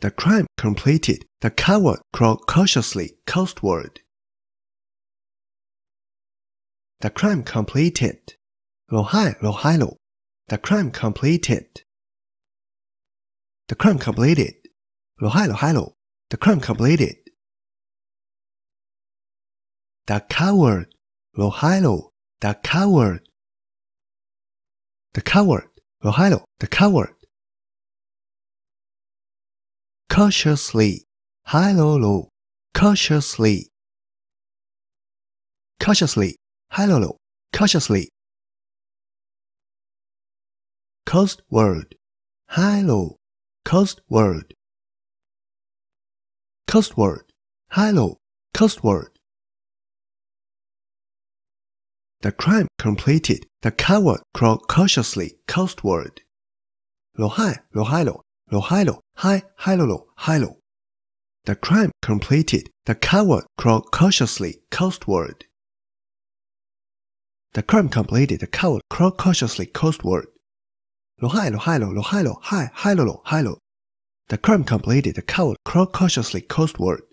The crime completed, the coward crawled cautiously coastward. The crime completed. Lohai, lohailo. The crime completed. The crime completed. Lohai, lohailo. The crime completed. The coward, lohailo. The coward. The coward, lohailo. The coward cautiously, high low low, cautiously, cautiously, high low low, cautiously. Cost word, high low, cost word, cost word, high low, cost word. The crime completed. The coward crawled cautiously coastward. lo lo hi lo hi hi lo lo The crime completed. The coward crawled cautiously coastward. The crime completed. The coward crawled cautiously coastward. Lo hi lo hi lo lo hi lo The crime completed. The coward crawled cautiously coastward.